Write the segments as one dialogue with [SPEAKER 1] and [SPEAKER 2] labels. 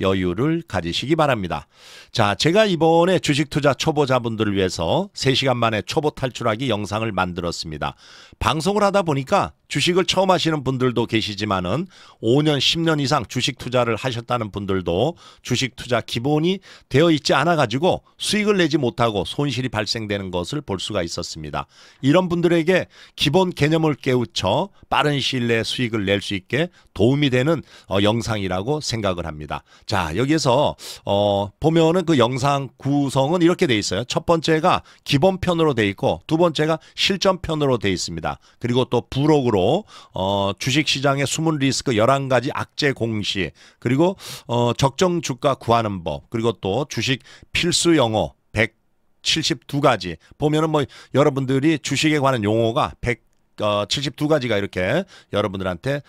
[SPEAKER 1] 여유를 가지시기 바랍니다. 자, 제가 이번에 주식 투자 초보자분들을 위해서 3시간 만에 초보 탈출하기 영상을 만들었습니다. 방송을 하다 보니까 주식을 처음 하시는 분들도 계시지만은 5년, 10년 이상 주식 투자를 하셨다는 분들도 주식 투자 기본이 되어 있지 않아 가지고 수익을 내지 못하고 손실이 발생되는 것을 볼 수가 있었습니다. 이런 분들에게 기본 개념을 깨우쳐 빠른 시일 내에 수익을 낼 수 있게 도움이 되는 어, 영상이라고 생각을 합니다. 자, 여기에서 어, 보면은 그 영상 구성은 이렇게 돼 있어요. 첫 번째가 기본편으로 돼 있고 두 번째가 실전편으로 돼 있습니다. 그리고 또 부록으로 기로 어, 주식시장의 숨은 리스크 11가지 악재 공시 그리고 어, 적정 주가 구하는 법 그리고 또 주식 필수 영어 172가지 보면은 뭐 여러분들이 주식에 관한 용어가 100 어, 72가지가 이렇게 여러분들한테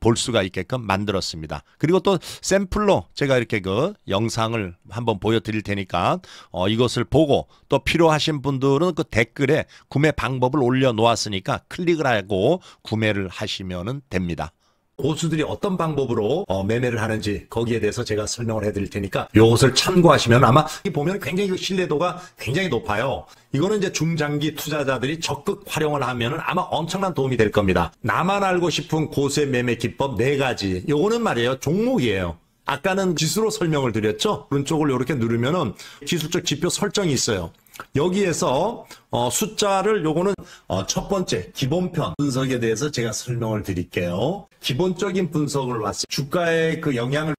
[SPEAKER 1] 볼 수가 있게끔 만들었습니다. 그리고 또 샘플로 제가 이렇게 그 영상을 한번 보여드릴 테니까 어, 이것을 보고 또 필요하신 분들은 그 댓글에 구매 방법을 올려놓았으니까 클릭을 하고 구매를 하시면 됩니다. 고수들이 어떤 방법으로 어, 매매를 하는지 거기에 대해서 제가 설명을 해드릴 테니까 이것을 참고하시면 아마 보면 굉장히 신뢰도가 굉장히 높아요. 이거는 이제 중장기 투자자들이 적극 활용을 하면 아마 엄청난 도움이 될 겁니다. 나만 알고 싶은 고수의 매매 기법 네 가지. 이거는 말이에요. 종목이에요. 아까는 지수로 설명을 드렸죠? 오른쪽을 이렇게 누르면은 기술적 지표 설정이 있어요. 여기에서 어, 숫자를 요거는 어, 첫 번째 기본편 분석에 대해서 제가 설명을 드릴게요. 기본적인 분석을 봤을 때 주가의 그 영향을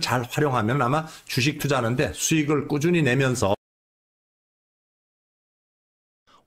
[SPEAKER 1] 잘 활용하면 아마 주식 투자하는데 수익을 꾸준히 내면서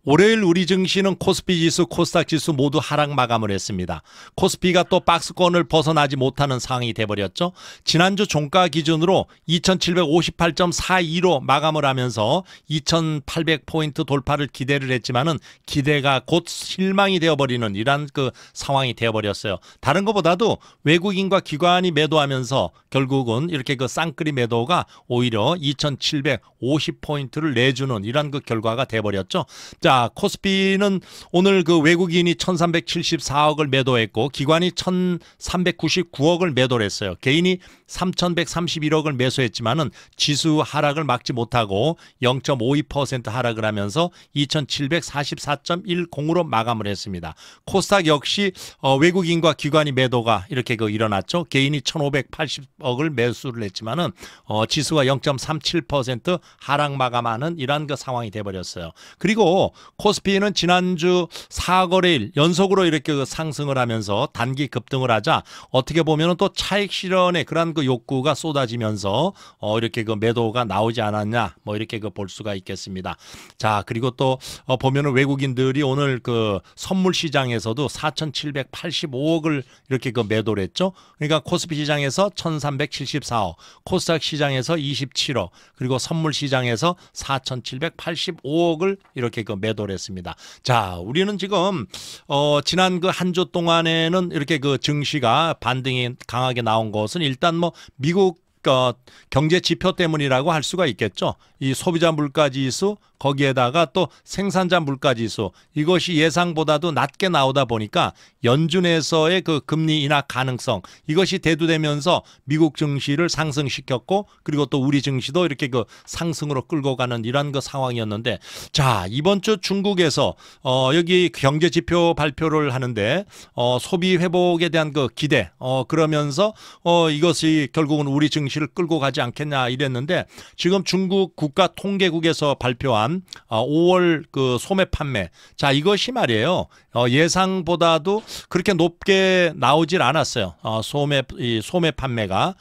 [SPEAKER 1] 월요일 우리 증시는 코스피 지수, 코스닥 지수 모두 하락 마감을 했습니다. 코스피가 또 박스권을 벗어나지 못하는 상황이 돼버렸죠. 지난주 종가 기준으로 2758.42로 마감을 하면서 2800포인트 돌파를 기대를 했지만 은 기대가 곧 실망이 되어버리는 이러한 그 상황이 되어버렸어요. 다른 것보다도 외국인과 기관이 매도하면서 결국은 이렇게 그 쌍끌이 매도가 오히려 2750포인트를 내주는 이런그 결과가 돼버렸죠. 자 자, 코스피는 오늘 그 외국인이 1374억을 매도했고 기관이 1399억을 매도를 했어요. 개인이 3131억을 매수했지만은 지수 하락을 막지 못하고 0.52% 하락을 하면서 2744.10으로 마감을 했습니다. 코스닥 역시 어, 외국인과 기관이 매도가 이렇게 그 일어났죠. 개인이 1580억을 매수를 했지만은 어, 지수가 0.37% 하락 마감하는 이런그 상황이 돼 버렸어요. 그리고 코스피는 지난주 4거래일 연속으로 이렇게 그 상승을 하면서 단기 급등을 하자 어떻게 보면 또 차익 실현의 그런 그 욕구가 쏟아지면서 어 이렇게 그 매도가 나오지 않았냐 뭐 이렇게 그 볼 수가 있겠습니다. 자 그리고 또어 보면은 외국인들이 오늘 그 선물 시장에서도 4,785억을 이렇게 그 매도를 했죠. 그러니까 코스피 시장에서 1,374억, 코스닥 시장에서 27억, 그리고 선물 시장에서 4,785억을 이렇게 그 매도 매도를 했습니다. 자, 우리는 지금 어, 지난 그 한 주 동안에는 이렇게 그 증시가 반등이 강하게 나온 것은 일단 뭐 미국 어, 경제 지표 때문이라고 할 수가 있겠죠. 이 소비자 물가 지수 거기에다가 또 생산자 물가지 수 이것이 예상보다도 낮게 나오다 보니까 연준에서의 그 금리 인하 가능성 이것이 대두되면서 미국 증시를 상승시켰고 그리고 또 우리 증시도 이렇게 그 상승으로 끌고 가는 이런그 상황이었는데 자 이번 주 중국에서 어 여기 경제 지표 발표를 하는데 어 소비 회복에 대한 그 기대 어 그러면서 어 이것이 결국은 우리 증시를 끌고 가지 않겠냐 이랬는데 지금 중국 국가 통계국에서 발표한 포함한 5월 어, 그 소매 판매 자 이것이 말이에요 어, 예상보다도 그렇게 높게 나오질 않았어요 어, 소매 이 소매 판매가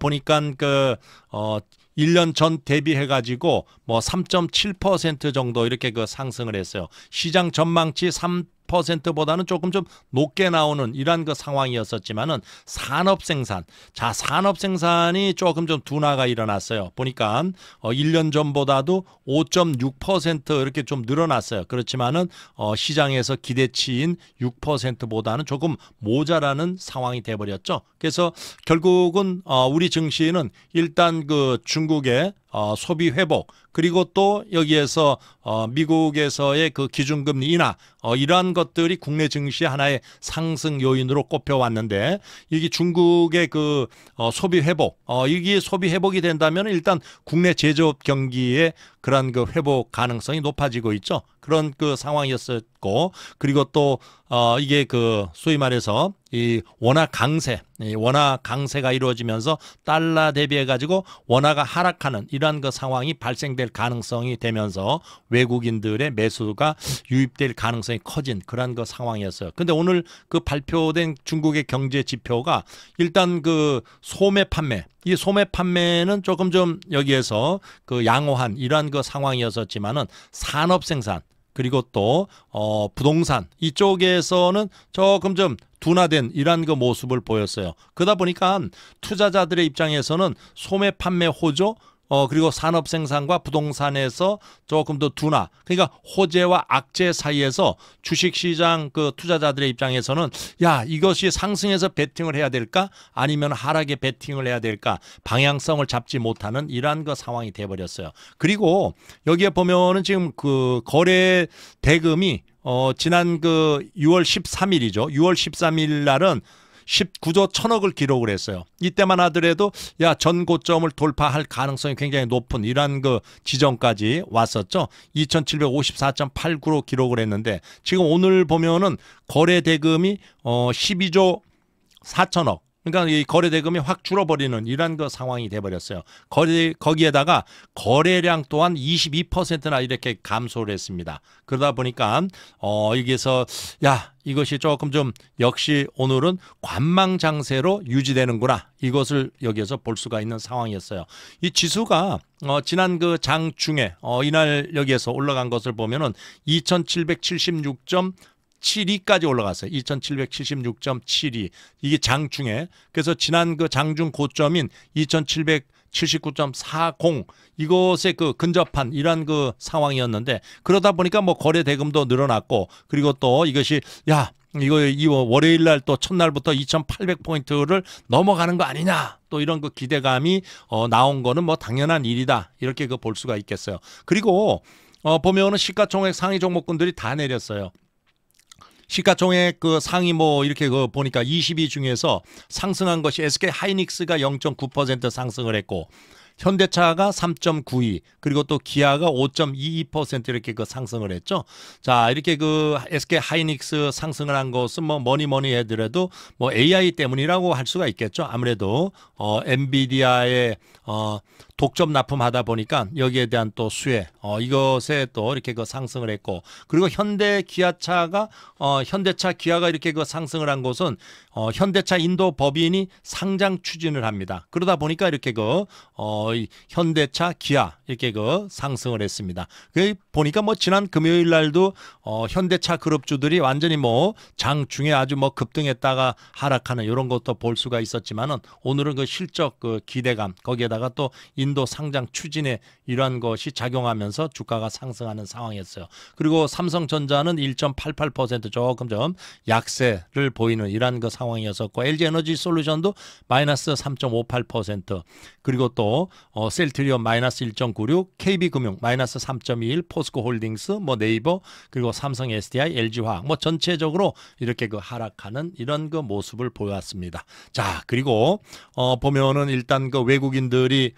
[SPEAKER 1] 보니까 그 어, 1년 전 대비해가지고 뭐 3.7% 정도 이렇게 그 상승을 했어요. 시장 전망치 3 퍼센보다는 조금 좀 높게 나오는 이런그 상황이었었지만은 산업 생산. 자, 산업 생산이 조금 좀 둔화가 일어났어요. 보니까 어 1년 전보다도 5.6% 이렇게 좀 늘어났어요. 그렇지만은 어 시장에서 기대치인 6%보다는 조금 모자라는 상황이 돼 버렸죠. 그래서 결국은 어 우리 증시는 일단 그 중국의 어, 소비 회복 그리고 또 여기에서 어 미국에서의 그 기준금리 인하 어 이러한 것들이 국내 증시 하나의 상승 요인으로 꼽혀 왔는데 이게 중국의 그 어 소비 회복 어 이게 소비 회복이 된다면 일단 국내 제조업 경기에 그런 그 회복 가능성이 높아지고 있죠. 그런 그 상황이었었고 그리고 또 어, 이게 그 소위 말해서 이 원화 강세, 이 원화 강세가 이루어지면서 달러 대비해 가지고 원화가 하락하는 이러한 그 상황이 발생될 가능성이 되면서 외국인들의 매수가 유입될 가능성이 커진 그러한 그 상황이었어요. 근데 오늘 그 발표된 중국의 경제 지표가 일단 그 소매 판매 이 소매 판매는 조금 좀 여기에서 그 양호한 이러한 그 상황이었었지만은 산업 생산 그리고 또 어, 부동산 이쪽에서는 조금 좀 둔화된 이런그 모습을 보였어요. 그러다 보니까 투자자들의 입장에서는 소매 판매 호조 어 그리고 산업 생산과 부동산에서 조금 더 둔화. 그러니까 호재와 악재 사이에서 주식 시장 그 투자자들의 입장에서는 야, 이것이 상승해서 베팅을 해야 될까? 아니면 하락에 베팅을 해야 될까? 방향성을 잡지 못하는 이러한 그 상황이 돼 버렸어요. 그리고 여기에 보면은 지금 그 거래 대금이 어 지난 그 6월 13일이죠. 6월 13일 날은 19조 1 0 0 0억을 기록을 했어요. 이때만 하더라도 야전 고점을 돌파할 가능성이 굉장히 높은 이러한 그 지점까지 왔었죠. 2754.89로 기록을 했는데 지금 오늘 보면은 거래 대금이 어 12조 4천억 그러니까 이 거래 대금이 확 줄어버리는 이런 그 상황이 돼버렸어요. 거래 거기에다가 거래량 또한 22%나 이렇게 감소를 했습니다. 그러다 보니까 어 여기서 야 이것이 조금 좀 역시 오늘은 관망 장세로 유지되는구나 이것을 여기에서 볼 수가 있는 상황이었어요. 이 지수가 어, 지난 그 장중에 어, 이날 여기에서 올라간 것을 보면은 2,776. 점 7위까지 올라갔어요. 2776.72. 이게 장중에. 그래서 지난 그 장중 고점인 2700 79.40 이것에 그 근접한 이러한 그 상황이었는데 그러다 보니까 뭐 거래 대금도 늘어났고 그리고 또 이것이 야 이거 이 월요일 날 또 첫날부터 2,800포인트를 넘어가는 거 아니냐 또 이런 그 기대감이 어 나온 거는 뭐 당연한 일이다 이렇게 그 볼 수가 있겠어요. 그리고 어 보면은 시가총액 상위 종목군들이 다 내렸어요. 시가총액 그 상위 뭐 이렇게 그 보니까 20위 중에서 상승한 것이 SK 하이닉스가 0.9% 상승을 했고 현대차가 3.92 그리고 또 기아가 5.22% 이렇게 그 상승을 했죠. 자 이렇게 그 SK 하이닉스 상승을 한 것은 뭐 뭐니 뭐니 해더라도 뭐 AI 때문이라고 할 수가 있겠죠. 아무래도 어 엔비디아의 어 독점 납품하다 보니까 여기에 대한 또 수혜 어, 이것에 또 이렇게 그 상승을 했고 그리고 현대 기아차가 어, 현대차 기아가 이렇게 그 상승을 한 것은 어, 현대차 인도 법인이 상장 추진을 합니다. 그러다 보니까 이렇게 그 어, 현대차 기아 이렇게 그 상승을 했습니다. 그 보니까 뭐 지난 금요일 날도 어, 현대차 그룹주들이 완전히 뭐 장중에 아주 뭐 급등했다가 하락하는 이런 것도 볼 수가 있었지만은 오늘은 그 실적 그 기대감 거기에다가 또 인도 상장 추진에 이러한 것이 작용하면서 주가가 상승하는 상황이었어요. 그리고 삼성전자는 1.88% 조금 좀 약세를 보이는 이러한 그 상황이었었고 LG에너지 솔루션도 마이너스 3.58% 그리고 또 어, 셀트리온 마이너스 1.96 KB금융 마이너스 3.21 포스코홀딩스 뭐 네이버 그리고 삼성 SDI LG화학 뭐 전체적으로 이렇게 그 하락하는 이런 그 모습을 보여왔습니다. 자 그리고 어, 보면은 일단 그 외국인들이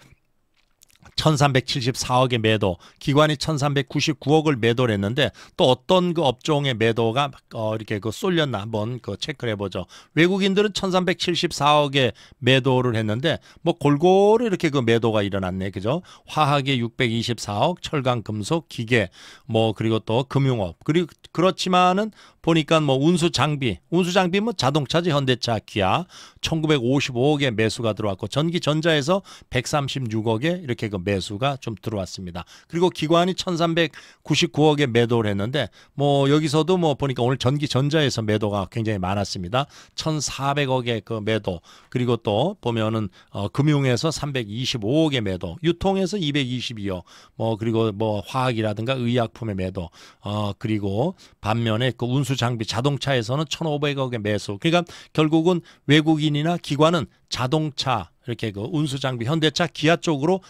[SPEAKER 1] 1374억의 매도, 기관이 1399억을 매도를 했는데 또 어떤 그 업종의 매도가 어 이렇게 그 쏠렸나 한번 그 체크를 해보죠. 외국인들은 1374억의 매도를 했는데 뭐 골고루 이렇게 그 매도가 일어났네. 그죠? 화학의 624억, 철강, 금속, 기계, 뭐 그리고 또 금융업. 그리고 그렇지만은 보니까 뭐 운수 장비, 운수 장비 뭐 자동차지 현대차, 기아, 1 9 5 5억에 매수가 들어왔고 전기전자에서 136억에 이렇게 그 매수가 좀 들어왔습니다. 그리고 기관이 1399억에 매도를 했는데 뭐 여기서도 뭐 보니까 오늘 전기전자에서 매도가 굉장히 많았습니다. 1 4 0 0억에그 매도 그리고 또 보면은 어 금융에서 3 2 5억에 매도 유통에서 222억 뭐 그리고 뭐 화학이라든가 의약품의 매도 어 그리고 반면에 그 운수 장비 자동차에서는 1 5 0 0억에 매수 그러니까 결국은 외국인 엔진이나 기관은 자동차 이렇게 그 운수 장비 현대차 기아 쪽으로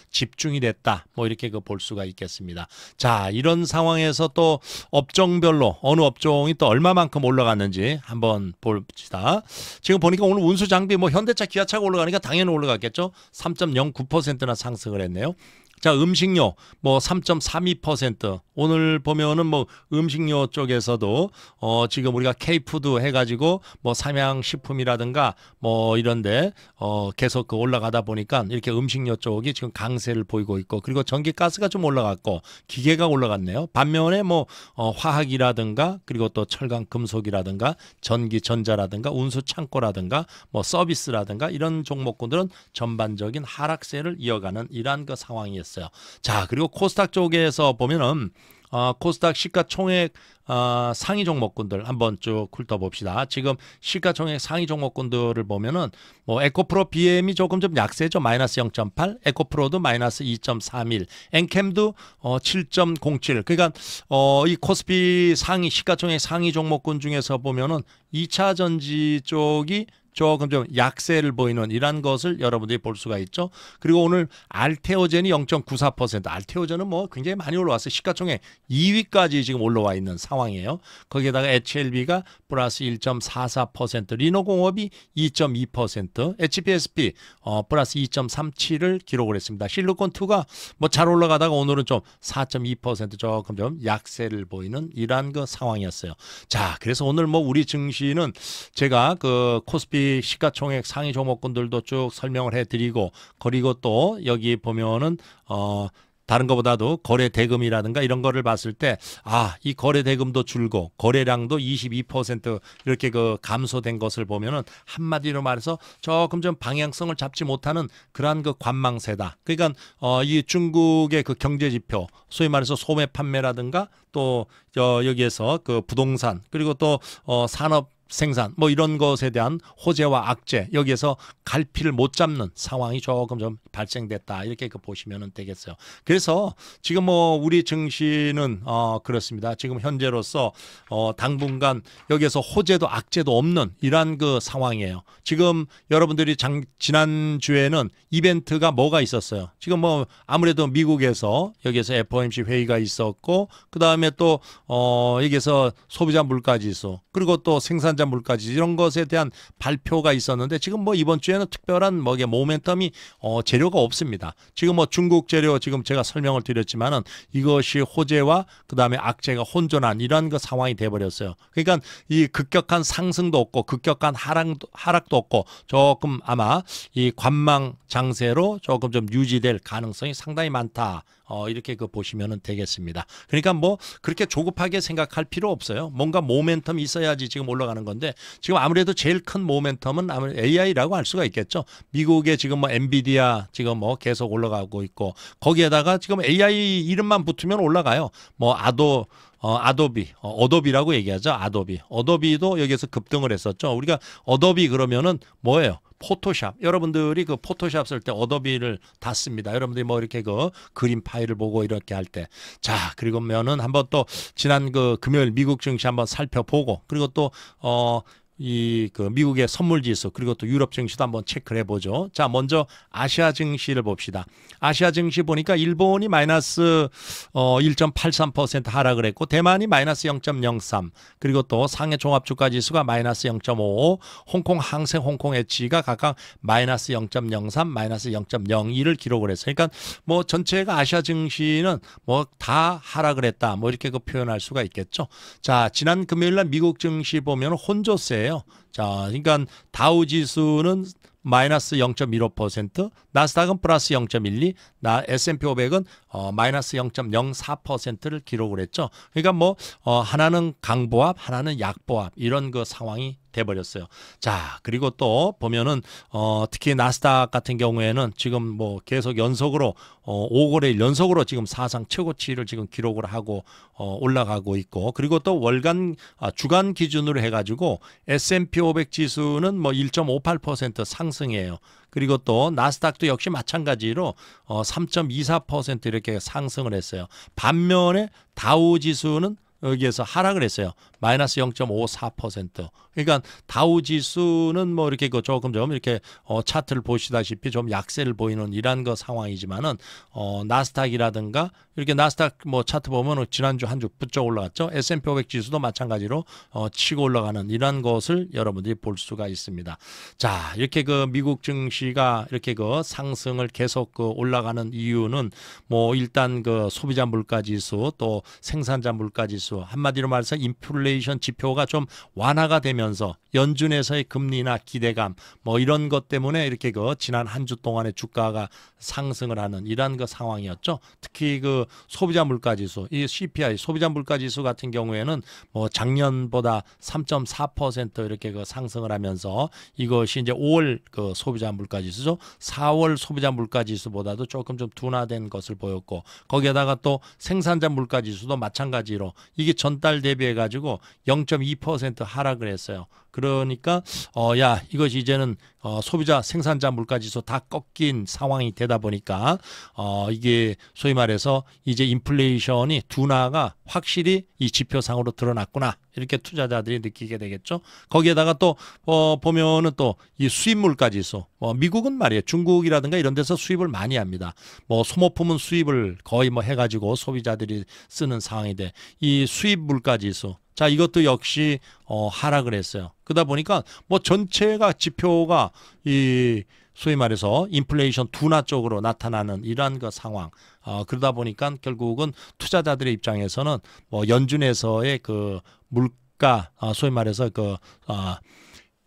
[SPEAKER 1] 집중이 됐다. 뭐 이렇게 그 볼 수가 있겠습니다. 자, 이런 상황에서 또 업종별로 어느 업종이 또 얼마만큼 올라갔는지 한번 봅시다. 지금 보니까 오늘 운수 장비 뭐 현대차 기아차가 올라가니까 당연히 올라갔겠죠. 3.09%나 상승을 했네요. 자, 음식료 뭐 3.32%, 오늘 보면은 뭐 음식료 쪽에서도 어 지금 우리가 케이푸드 해가지고 뭐 삼양식품이라든가 뭐 이런데 어 계속 그 올라가다 보니까 이렇게 음식료 쪽이 지금 강세를 보이고 있고 그리고 전기가스가 좀 올라갔고 기계가 올라갔네요. 반면에 뭐어 화학이라든가 그리고 또 철강 금속이라든가 전기 전자라든가 운수 창고라든가 뭐 서비스라든가 이런 종목군들은 전반적인 하락세를 이어가는 이러한 그 상황이었어요. 자 그리고 코스닥 쪽에서 보면은 아, 코스닥 시가총액 아, 어, 상위 종목군들 한번 쭉 훑어봅시다. 지금 시가총액 상위 종목군들을 보면은 뭐 에코프로 BM이 조금 좀 약세죠. 마이너스 0.8, 에코프로도 마이너스 2.31, 엔캠도 어, 7.07. 그러니까 어, 이 코스피 상위 시가총액 상위 종목군 중에서 보면은 2차 전지 쪽이 조금 좀 약세를 보이는 이런 것을 여러분들이 볼 수가 있죠. 그리고 오늘 알테오젠이 0.94% 알테오젠은 뭐 굉장히 많이 올라왔어요. 시가총액 2위까지 지금 올라와 있는 상황이에요. 거기에다가 HLB가 플러스 1.44% 리노공업이 2.2% HPSP 어, 플러스 2.37을 기록을 했습니다. 실루콘2가 뭐 잘 올라가다가 오늘은 좀 4.2% 조금 좀 약세를 보이는 이런그 상황이었어요. 자, 그래서 오늘 뭐 우리 증시는 제가 그 코스피 시가총액 상위 종목군들도 쭉 설명을 해드리고 그리고 또 여기 보면은 어 다른 것보다도 거래 대금이라든가 이런 거를 봤을 때 아 이 거래 대금도 줄고 거래량도 22% 이렇게 그 감소된 것을 보면은 한마디로 말해서 조금 좀 방향성을 잡지 못하는 그러한 그 관망세다. 그러니까 어이 중국의 그 경제 지표 소위 말해서 소매 판매라든가 또 저 여기에서 그 부동산 그리고 또어 산업 생산 뭐 이런 것에 대한 호재와 악재 여기에서 갈피를 못 잡는 상황이 조금 좀 발생됐다 이렇게 그 보시면 되겠어요. 그래서 지금 뭐 우리 증시는 어 그렇습니다. 지금 현재로서 어 당분간 여기에서 호재도 악재도 없는 이러한 그 상황이에요. 지금 여러분들이 장, 지난 주에는 이벤트가 뭐가 있었어요. 지금 뭐 아무래도 미국에서 여기에서 FOMC 회의가 있었고 그 다음에 또어 여기에서 소비자 물가지수 그리고 또 생산 전자물까지 이런 것에 대한 발표가 있었는데 지금 뭐 이번 주에는 특별한 뭐게 모멘텀이 어 재료가 없습니다. 지금 뭐 중국 재료 지금 제가 설명을 드렸지만은 이것이 호재와 그다음에 악재가 혼전한 이런 그 상황이 돼 버렸어요. 그러니까 이 급격한 상승도 없고 급격한 하락도 하락도 없고 조금 아마 이 관망 장세로 조금 좀 유지될 가능성이 상당히 많다. 어, 이렇게 그보시면 되겠습니다. 그러니까 뭐 그렇게 조급하게 생각할 필요 없어요. 뭔가 모멘텀 있어야지 지금 올라가는 건데 지금 아무래도 제일 큰 모멘텀은 아무래도 AI라고 할 수가 있겠죠. 미국의 지금 뭐 엔비디아 지금 뭐 계속 올라가고 있고 거기에다가 지금 AI 이름만 붙으면 올라가요. 뭐 아도 어, 아도비, 어, 어도비라고 얘기하죠. 아도비. 어도비도 여기에서 급등을 했었죠. 우리가 어도비 그러면은 뭐예요? 포토샵. 여러분들이 그 포토샵 쓸 때 어도비를 다 씁니다. 여러분들이 뭐 이렇게 그 그림 파일을 보고 이렇게 할 때. 자, 그리고면은 한번 또 지난 그 금요일 미국 증시 한번 살펴보고 그리고 또어 이그 미국의 선물 지수 그리고 또 유럽 증시도 한번 체크를 해보죠. 자, 먼저 아시아 증시를 봅시다. 아시아 증시 보니까 일본이 마이너스 어 1.83% 하락을 했고 대만이 마이너스 0.03 그리고 또 상해 종합 주가 지수가 마이너스 0 5 홍콩 항생 홍콩 엣지가 각각 마이너스 0.03 마이너스 0.02를 기록을 했어요. 그러니까 뭐 전체가 아시아 증시는 뭐 다 하락을 했다. 뭐 이렇게 그 표현할 수가 있겠죠. 자, 지난 금요일 날 미국 증시 보면 혼조세 거예요. 자, 그러니까 다우 지수는 마이너스 0.15%, 나스닥은 플러스 0.12, 나 S&P 500은 어, 마이너스 0.04%를 기록을 했죠. 그러니까 뭐 어, 하나는 강보합, 하나는 약보합 이런 그 상황이 돼버렸어요. 자, 그리고 또 보면은 어, 특히 나스닥 같은 경우에는 지금 뭐 계속 연속으로 어, 5거래 연속으로 지금 사상 최고치를 지금 기록을 하고 어, 올라가고 있고 그리고 또 월간 아, 주간 기준으로 해가지고 S&P 500 지수는 뭐 1.58% 상승이에요. 그리고 또 나스닥도 역시 마찬가지로 어3.24% 이렇게 상승을 했어요. 반면에 다우 지수는 여기에서 하락을 했어요. 마이너스 0.54%. 그러니까 다우 지수는 뭐 이렇게 그 조금 좀 이렇게 어 차트를 보시다시피 좀 약세를 보이는 이런 거 상황이지만은 어 나스닥이라든가 이렇게 나스닥 뭐 차트 보면 지난주 한주 부쩍 올라갔죠. S&P 500 지수도 마찬가지로 어 치고 올라가는 이런 것을 여러분들이 볼 수가 있습니다. 자, 이렇게 그 미국 증시가 이렇게 그 상승을 계속 그 올라가는 이유는 뭐 일단 그 소비자 물가 지수 또 생산자 물가 지수 한마디로 말해서 인플레 인플레이션 지표가 좀 완화가 되면서 연준에서의 금리나 기대감 뭐 이런 것 때문에 이렇게 그 지난 한 주 동안의 주가가 상승을 하는 이러한 그 상황이었죠. 특히 그 소비자 물가 지수 이 CPI 소비자 물가 지수 같은 경우에는 뭐 작년보다 3.4% 이렇게 그 상승을 하면서 이것이 이제 5월 그 소비자 물가 지수죠. 4월 소비자 물가 지수보다도 조금 좀 둔화된 것을 보였고 거기에다가 또 생산자 물가 지수도 마찬가지로 이게 전달 대비해 가지고 0.2% 하락을 했어요. 그러니까 어야 이것이 이제는 어 소비자 생산자 물가지수 다 꺾인 상황이 되다 보니까 어 이게 소위 말해서 이제 인플레이션이 둔화가 확실히 이 지표상으로 드러났구나 이렇게 투자자들이 느끼게 되겠죠. 거기에다가 또어 보면은 또 이 수입 물가지수 뭐 미국은 말이에요 중국이라든가 이런 데서 수입을 많이 합니다. 뭐 소모품은 수입을 거의 뭐 해가지고 소비자들이 쓰는 상황인데 이 수입 물가지수 자, 이것도 역시 어, 하락을 했어요. 그러다 보니까 뭐 전체가 지표가 이 소위 말해서 인플레이션 둔화 쪽으로 나타나는 이러한 그 상황. 어, 그러다 보니까 결국은 투자자들의 입장에서는 뭐 연준에서의 그 물가 어, 소위 말해서 그 어,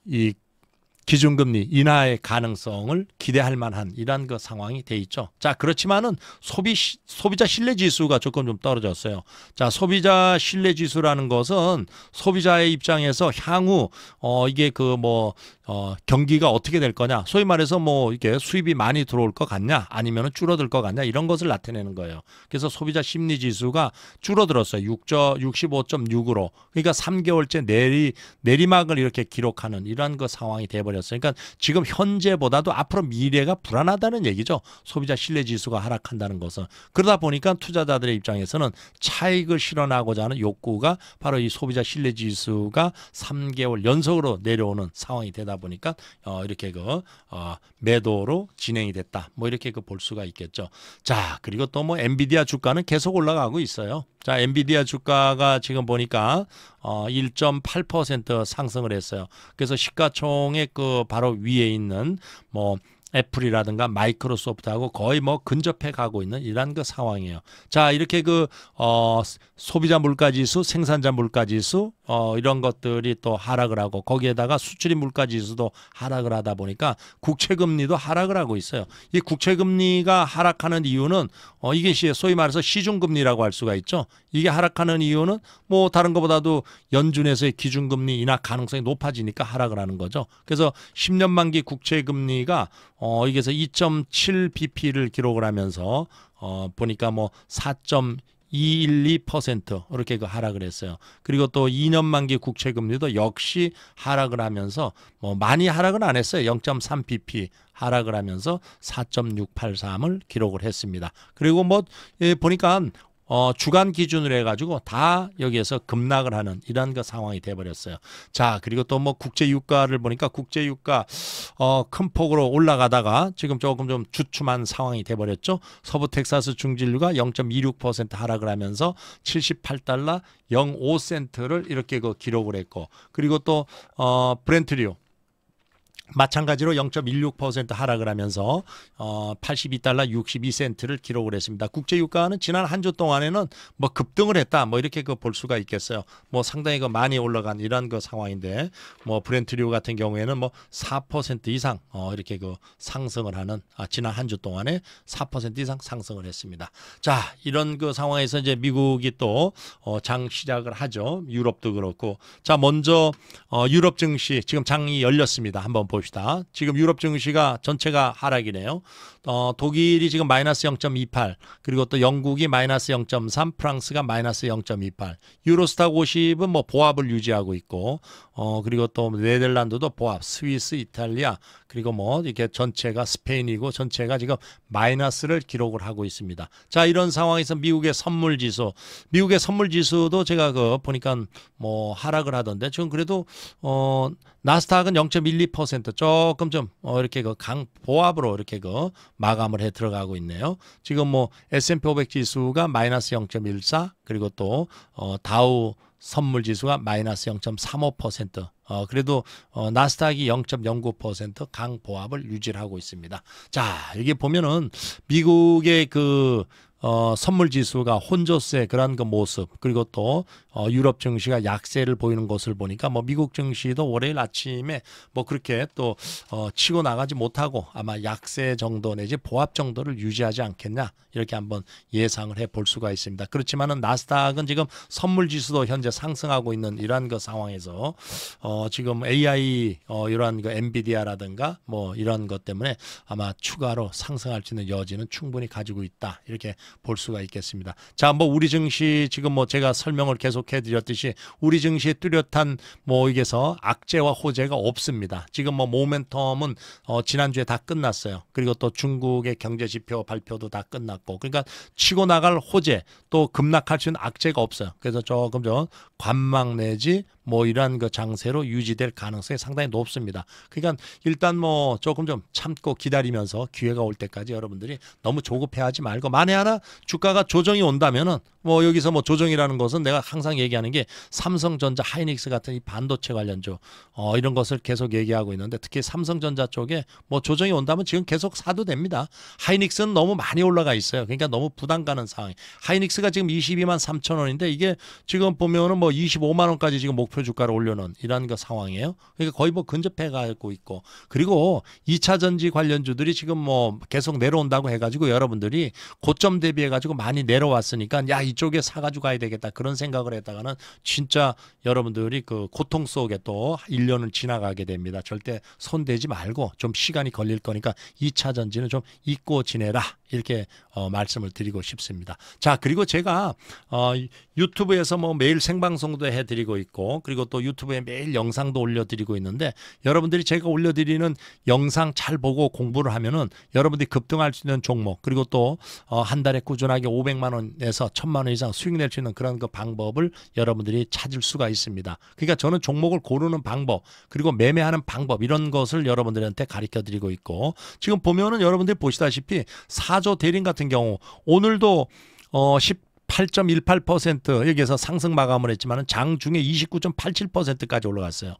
[SPEAKER 1] 이 기준금리 인하의 가능성을 기대할 만한 이러한 그 상황이 돼 있죠. 자 그렇지만은 소비 소비자 신뢰 지수가 조금 좀 떨어졌어요. 자 소비자 신뢰 지수라는 것은 소비자의 입장에서 향후 어 이게 그뭐 어, 경기가 어떻게 될 거냐, 소위 말해서 뭐 이게 수입이 많이 들어올 것 같냐, 아니면 줄어들 것 같냐 이런 것을 나타내는 거예요. 그래서 소비자 심리 지수가 줄어들었어요. 6 65.6으로 그러니까 3개월째 내리 내리막을 이렇게 기록하는 이런그 상황이 돼버렸어요. 그러니까 지금 현재보다도 앞으로 미래가 불안하다는 얘기죠. 소비자 신뢰 지수가 하락한다는 것은 그러다 보니까 투자자들의 입장에서는 차익을 실현하고자 하는 욕구가 바로 이 소비자 신뢰 지수가 3개월 연속으로 내려오는 상황이 되다. 하다 보니까 어, 이렇게 그 어, 매도로 진행이 됐다. 뭐 이렇게 그 볼 수가 있겠죠. 자 그리고 또 뭐 엔비디아 주가는 계속 올라가고 있어요. 자 엔비디아 주가가 지금 보니까 어, 1.8% 상승을 했어요. 그래서 시가총액 그 바로 위에 있는 뭐 애플이라든가 마이크로소프트하고 거의 뭐 근접해 가고 있는 이런 그 상황이에요. 자, 이렇게 그, 어, 소비자 물가지수, 생산자 물가지수, 어, 이런 것들이 또 하락을 하고 거기에다가 수출입 물가지수도 하락을 하다 보니까 국채금리도 하락을 하고 있어요. 이 국채금리가 하락하는 이유는 어, 이게 소위 말해서 시중금리라고 할 수가 있죠. 이게 하락하는 이유는 뭐 다른 것보다도 연준에서의 기준금리 인하 가능성이 높아지니까 하락을 하는 거죠. 그래서 10년 만기 국채금리가 어, 어, 이게서 2.7bp를 기록을 하면서 어, 보니까 뭐 4.212% 이렇게 그 하락을 했어요. 그리고 또 2년 만기 국채 금리도 역시 하락을 하면서 뭐 많이 하락은 안 했어요. 0.3bp 하락을 하면서 4.683을 기록을 했습니다. 그리고 뭐 예, 보니까 어, 주간 기준으로 해가지고 다 여기에서 급락을 하는 이런 그 상황이 돼버렸어요. 자, 그리고 또 뭐 국제 유가를 보니까 국제 유가 어, 큰 폭으로 올라가다가 지금 조금 좀 주춤한 상황이 돼버렸죠. 서부 텍사스 중진류가 0.26% 하락을 하면서 78달러 05센트를 이렇게 그 기록을 했고, 그리고 또 어, 브렌트류 마찬가지로 0.16% 하락을 하면서 어 82달러 62센트를 기록을 했습니다. 국제 유가는 지난 한 주 동안에는 뭐 급등을 했다 뭐 이렇게 그 볼 수가 있겠어요. 뭐 상당히 그 많이 올라간 이런 그 상황인데 뭐 브렌트류 같은 경우에는 뭐 4% 이상 어 이렇게 그 상승을 하는 아 지난 한 주 동안에 4% 이상 상승을 했습니다. 자, 이런 그 상황에서 이제 미국이 또어장 시작을 하죠. 유럽도 그렇고. 자, 먼저 어 유럽 증시 지금 장이 열렸습니다. 한번 보시죠. 봅시다. 지금 유럽 증시가 전체가 하락이네요. 어, 독일이 지금 마이너스 0.28 그리고 또 영국이 마이너스 0.3 프랑스가 마이너스 0.28 유로스타 50은 뭐 보합을 유지하고 있고 어, 그리고 또 네덜란드도 보합 스위스 이탈리아 그리고 뭐 이렇게 전체가 스페인이고 전체가 지금 마이너스를 기록을 하고 있습니다. 자 이런 상황에서 미국의 선물 지수, 미국의 선물 지수도 제가 그 보니까 뭐 하락을 하던데 지금 그래도 어 나스닥은 0.12% 조금 좀 어, 이렇게 그 강 보합으로 이렇게 그 마감을 해 들어가고 있네요. 지금 뭐 S&P 500 지수가 마이너스 0.14 그리고 또 어, 다우 선물 지수가 마이너스 0.35%. 어, 그래도 어, 나스닥이 0.09% 강보합을 유지하고 있습니다. 자, 여게 보면은 미국의 그 어, 선물 지수가 혼조세 그런 그 모습 그리고 또 어, 유럽 증시가 약세를 보이는 것을 보니까 뭐 미국 증시도 월요일 아침에 뭐 그렇게 또 어, 치고 나가지 못하고 아마 약세 정도 내지 보합 정도를 유지하지 않겠냐 이렇게 한번 예상을 해 볼 수가 있습니다. 그렇지만은 나스닥은 지금 선물 지수도 현재 상승하고 있는 이러한 그 상황에서 어, 지금 AI 어, 이러한 그 엔비디아라든가 뭐 이런 것 때문에 아마 추가로 상승할 수 있는 여지는 충분히 가지고 있다 이렇게 볼 수가 있겠습니다. 자, 뭐 우리 증시 지금 뭐 제가 설명을 계속해 드렸듯이 우리 증시의 뚜렷한 뭐 이게서 악재와 호재가 없습니다. 지금 뭐 모멘텀은 어 지난주에 다 끝났어요. 그리고 또 중국의 경제 지표 발표도 다 끝났고. 그러니까 치고 나갈 호재 또 급락할 수 있는 악재가 없어요. 그래서 조금 전 관망 내지 뭐 이러한 그 장세로 유지될 가능성이 상당히 높습니다. 그러니까 일단 뭐 조금 좀 참고 기다리면서 기회가 올 때까지 여러분들이 너무 조급해하지 말고 만에 하나 주가가 조정이 온다면은 뭐 여기서 뭐 조정이라는 것은 내가 항상 얘기하는 게 삼성전자, 하이닉스 같은 이 반도체 관련주 어 이런 것을 계속 얘기하고 있는데 특히 삼성전자 쪽에 뭐 조정이 온다면 지금 계속 사도 됩니다. 하이닉스는 너무 많이 올라가 있어요. 그러니까 너무 부담 가는 상황. 이 하이닉스가 지금 22만 3천 원인데 이게 지금 보면은 뭐 25만 원까지 지금 목 목표 주가를 올려놓은 이런 그 상황이에요. 그러니까 거의 뭐 근접해 가고 있고 그리고 2차 전지 관련주들이 지금 뭐 계속 내려온다고 해가지고 여러분들이 고점 대비해 가지고 많이 내려왔으니까 야 이쪽에 사가지고 가야 되겠다 그런 생각을 했다가는 진짜 여러분들이 그 고통 속에 또 1년을 지나가게 됩니다. 절대 손대지 말고 좀 시간이 걸릴 거니까 2차 전지는 좀 잊고 지내라 이렇게 어, 말씀을 드리고 싶습니다. 자 그리고 제가 어, 유튜브에서 뭐 매일 생방송도 해드리고 있고 그리고 또 유튜브에 매일 영상도 올려드리고 있는데 여러분들이 제가 올려드리는 영상 잘 보고 공부를 하면은 여러분들이 급등할 수 있는 종목 그리고 또한 어, 달에 꾸준하게 500만 원에서 1000만 원 이상 수익 낼 수 있는 그런 그 방법을 여러분들이 찾을 수가 있습니다. 그러니까 저는 종목을 고르는 방법 그리고 매매하는 방법 이런 것을 여러분들한테 가르쳐 드리고 있고 지금 보면은 여러분들이 보시다시피 사조 대림 같은 경우 오늘도 어10 8.18% 여기에서 상승 마감을 했지만 장중에 29.87%까지 올라갔어요.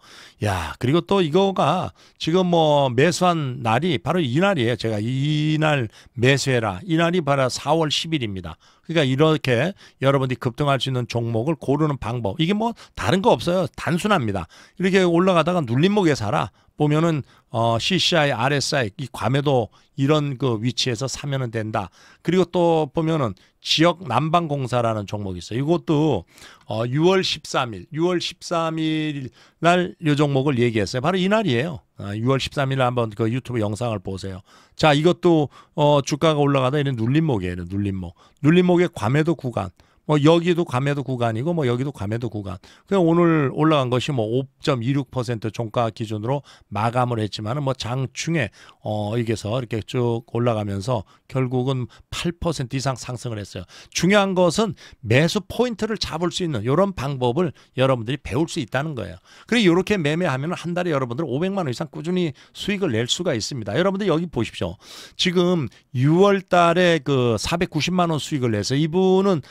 [SPEAKER 1] 야 그리고 또 이거가 지금 뭐 매수한 날이 바로 이날이에요. 제가 이 날 매수해라. 이날이 바로 4월 10일입니다. 그러니까 이렇게 여러분들이 급등할 수 있는 종목을 고르는 방법 이게 뭐 다른 거 없어요. 단순합니다. 이렇게 올라가다가 눌림목에 살아 보면은 어, CCI, RSI 이 과매도 이런 그 위치에서 사면은 된다. 그리고 또 보면은 지역 난방공사라는 종목이 있어요. 이것도 어, 6월 13일, 6월 13일 날 요 종목을 얘기했어요. 바로 이 날이에요. 6월 13일 에 한번 그 유튜브 영상을 보세요. 자, 이것도 어, 주가가 올라가다 얘는 눌림목이에요. 눌림목. 눌림목의 괌에도 구간. 뭐 여기도 감에도 구간이고 뭐 여기도 감에도 구간. 그냥 오늘 올라간 것이 뭐 5.26% 종가 기준으로 마감을 했지만은 뭐장충에어 이게서 이렇게 쭉 올라가면서 결국은 8% 이상 상승을 했어요. 중요한 것은 매수 포인트를 잡을 수 있는 이런 방법을 여러분들이 배울 수 있다는 거예요. 그리고 이렇게 매매하면 한 달에 여러분들 500만 원 이상 꾸준히 수익을 낼 수가 있습니다. 여러분들 여기 보십시오. 지금 6월 달에 그 490만 원 수익을 내서 이분은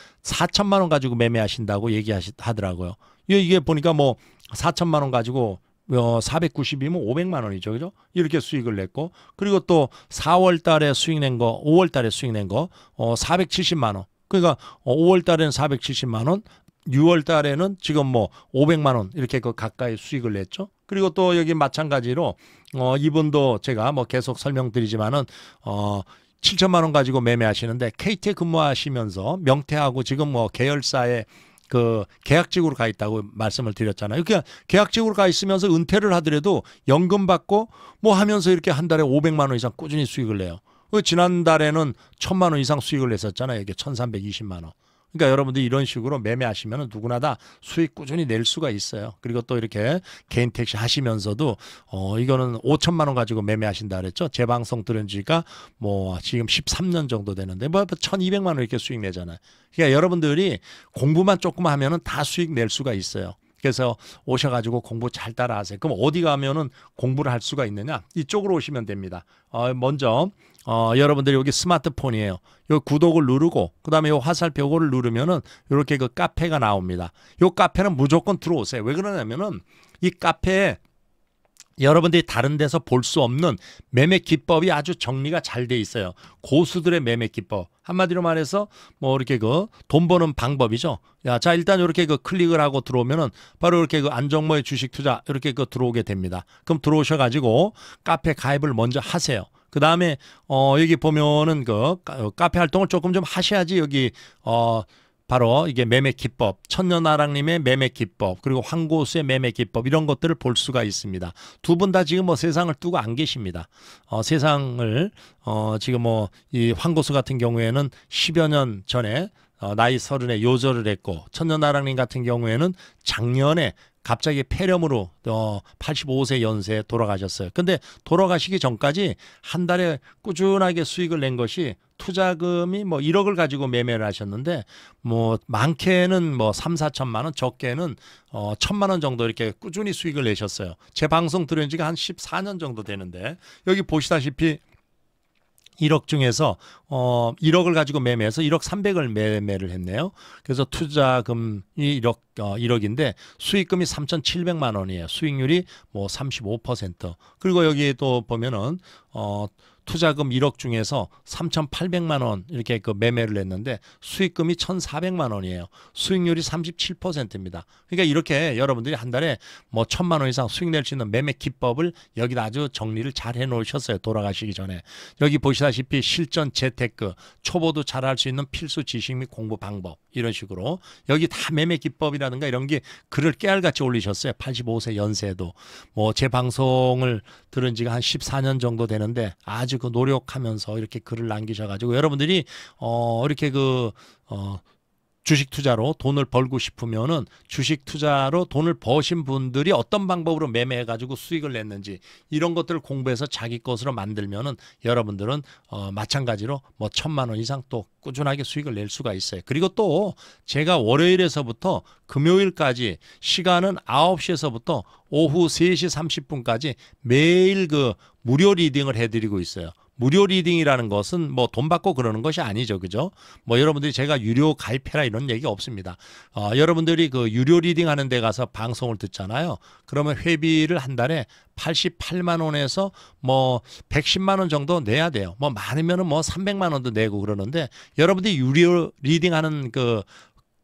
[SPEAKER 1] 4천만 원 가지고 매매하신다고 얘기하더라고요. 시 예, 이게 보니까 뭐 4천만 원 가지고 490이면 어, 500만 원이죠. 그죠? 이렇게 수익을 냈고 그리고 또 4월 달에 수익 낸 거, 5월 달에 수익 낸거 어, 470만 원. 그러니까 5월 어, 달에는 470만 원, 6월 달에는 지금 뭐 500만 원 이렇게 그 가까이 수익을 냈죠. 그리고 또 여기 마찬가지로 어 이분도 제가 뭐 계속 설명드리지만은 어 7천만 원 가지고 매매하시는데 k t 근무하시면서 명태하고 지금 뭐 계열사에 그 계약직으로 가 있다고 말씀을 드렸잖아요. 그러니까 계약직으로 가 있으면서 은퇴를 하더라도 연금 받고 뭐 하면서 이렇게 한 달에 500만 원 이상 꾸준히 수익을 내요. 그 지난달에는 1000만 원 이상 수익을 냈었잖아요. 이게 1320만 원. 그러니까 여러분들이 이런 식으로 매매하시면 누구나 다 수익 꾸준히 낼 수가 있어요. 그리고 또 이렇게 개인 택시 하시면서도 어 이거는 5천만 원 가지고 매매하신다 그랬죠. 재 방송 들은 지가 뭐 지금 13년 정도 되는데 뭐 1,200만 원 이렇게 수익 내잖아요. 그러니까 여러분들이 공부만 조금 하면은 다 수익 낼 수가 있어요. 그래서 오셔가지고 공부 잘 따라하세요. 그럼 어디 가면은 공부를 할 수가 있느냐? 이쪽으로 오시면 됩니다. 어, 먼저 어, 여러분들 여기 스마트폰이에요. 요 구독을 누르고 그다음에 요 화살표 고를 누르면은 이렇게 그 카페가 나옵니다. 요 카페는 무조건 들어오세요. 왜 그러냐면은 이 카페에 여러분들이 다른 데서 볼 수 없는 매매 기법이 아주 정리가 잘 돼 있어요. 고수들의 매매 기법. 한마디로 말해서 뭐 이렇게 그 돈 버는 방법이죠. 야, 자 일단 이렇게 그 클릭을 하고 들어오면은 바로 이렇게 그 안정모의 주식 투자 이렇게 그 들어오게 됩니다. 그럼 들어오셔 가지고 카페 가입을 먼저 하세요. 그 다음에 어 여기 보면은 그 어, 카페 활동을 조금 좀 하셔야지 여기 어 바로 이게 매매 기법, 천년아랑님의 매매 기법, 그리고 황고수의 매매 기법 이런 것들을 볼 수가 있습니다. 두 분 다 지금 뭐 세상을 두고 안 계십니다. 어, 세상을 어, 지금 뭐이 황고수 같은 경우에는 10여 년 전에 어, 나이 서른에 요절을 했고 천년아랑님 같은 경우에는 작년에 갑자기 폐렴으로 어 85세 연세 돌아가셨어요. 근데 돌아가시기 전까지 한 달에 꾸준하게 수익을 낸 것이 투자금이 뭐 1억을 가지고 매매를 하셨는데 뭐 많게는 뭐 3, 4천만 원, 적게는 어 천만 원 정도 이렇게 꾸준히 수익을 내셨어요. 제 방송 들은 지가 한 14년 정도 되는데 여기 보시다시피 1억 중에서 어 1억을 가지고 매매해서 1억 300을 매매를 했네요. 그래서 투자금이 1억 어 1억인데 수익금이 3,700만 원이에요. 수익률이 뭐35% 그리고 여기 또 보면은 어 투자금 1억 중에서 3,800만 원 이렇게 그 매매를 했는데 수익금이 1,400만 원이에요. 수익률이 37%입니다. 그러니까 이렇게 여러분들이 한 달에 뭐 천만 원 이상 수익 낼 수 있는 매매 기법을 여기다 아주 정리를 잘 해놓으셨어요. 돌아가시기 전에 여기 보시다시피 실전 재테크 초보도 잘 할 수 있는 필수 지식 및 공부 방법 이런 식으로 여기 다 매매 기법이라든가 이런 게 글을 깨알같이 올리셨어요. 85세 연세도 뭐제 방송을 들은 지가 한 14년 정도 되는데 아주 그 노력하면서 이렇게 글을 남기셔가지고 여러분들이 어 이렇게 그어 주식 투자로 돈을 벌고 싶으면은 주식 투자로 돈을 버신 분들이 어떤 방법으로 매매해 가지고 수익을 냈는지 이런 것들을 공부해서 자기 것으로 만들면은 여러분들은 어 마찬가지로 뭐 천만 원 이상 또 꾸준하게 수익을 낼 수가 있어요. 그리고 또 제가 월요일에서부터 금요일까지 시간은 9시에서부터 오후 3시 30분까지 매일 그 무료 리딩을 해드리고 있어요. 무료 리딩이라는 것은 뭐 돈 받고 그러는 것이 아니죠. 그죠? 뭐 여러분들이 제가 유료 가입해라 이런 얘기 없습니다. 어, 여러분들이 그 유료 리딩 하는 데 가서 방송을 듣잖아요. 그러면 회비를 한 달에 88만 원에서 뭐 110만 원 정도 내야 돼요. 뭐 많으면은 뭐 300만 원도 내고 그러는데 여러분들이 유료 리딩 하는 그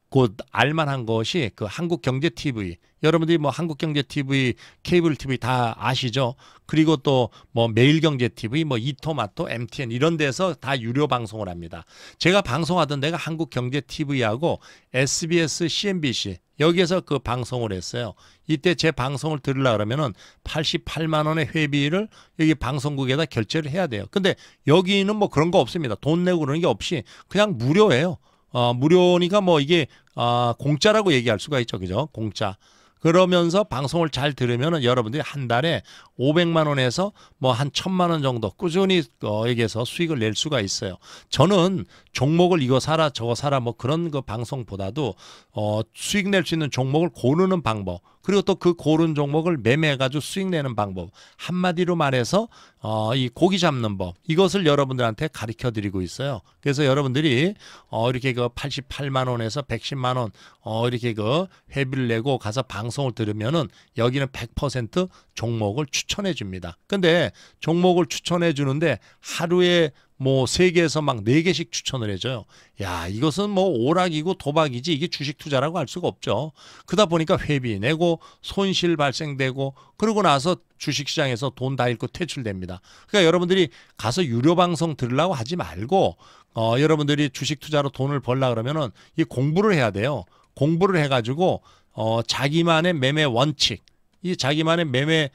[SPEAKER 1] 곧 알만한 것이 그 한국경제TV 여러분들이 뭐 한국경제TV, 케이블TV 다 아시죠? 그리고 또뭐 매일경제TV, 뭐 이토마토, MTN 이런 데서 다 유료 방송을 합니다. 제가 방송하던 데가 한국경제TV하고 SBS, CNBC 여기에서 그 방송을 했어요. 이때 제 방송을 들으려 그러면은 88만 원의 회비를 여기 방송국에다 결제를 해야 돼요. 근데 여기는 뭐 그런 거 없습니다. 돈 내고 그러는 게 없이 그냥 무료예요. 어, 무료니까 뭐 이게 어, 공짜라고 얘기할 수가 있죠. 그죠? 공짜. 그러면서 방송을 잘 들으면 여러분들이 한 달에 500만 원에서 뭐 한 천만 원 정도 꾸준히 거액에서 어, 수익을 낼 수가 있어요. 저는 종목을 이거 사라 저거 사라 뭐 그런 그 방송보다도 어 수익 낼 수 있는 종목을 고르는 방법 그리고 또 그 고른 종목을 매매해가지고 수익 내는 방법 한마디로 말해서 어, 이 고기 잡는 법 이것을 여러분들한테 가르쳐 드리고 있어요. 그래서 여러분들이 어, 이렇게 그 88만 원에서 110만 원 어, 이렇게 그 회비를 내고 가서 방송을 들으면은 여기는 100% 종목을 추천해 줍니다. 근데 종목을 추천해 주는데 하루에 뭐세개에서막 4개씩 추천을 해줘요. 야 이것은 뭐 오락이고 도박이지 이게 주식 투자라고 할 수가 없죠. 그러다 보니까 회비 내고 손실 발생되고 그러고 나서 주식시장에서 돈 다 잃고 퇴출됩니다. 그러니까 여러분들이 가서 유료 방송 들으려고 하지 말고 어, 여러분들이 주식 투자로 돈을 벌라 그러면은 이 공부를 해야 돼요. 공부를 해가지고 어, 자기만의 매매 원칙 이 자기만의 매매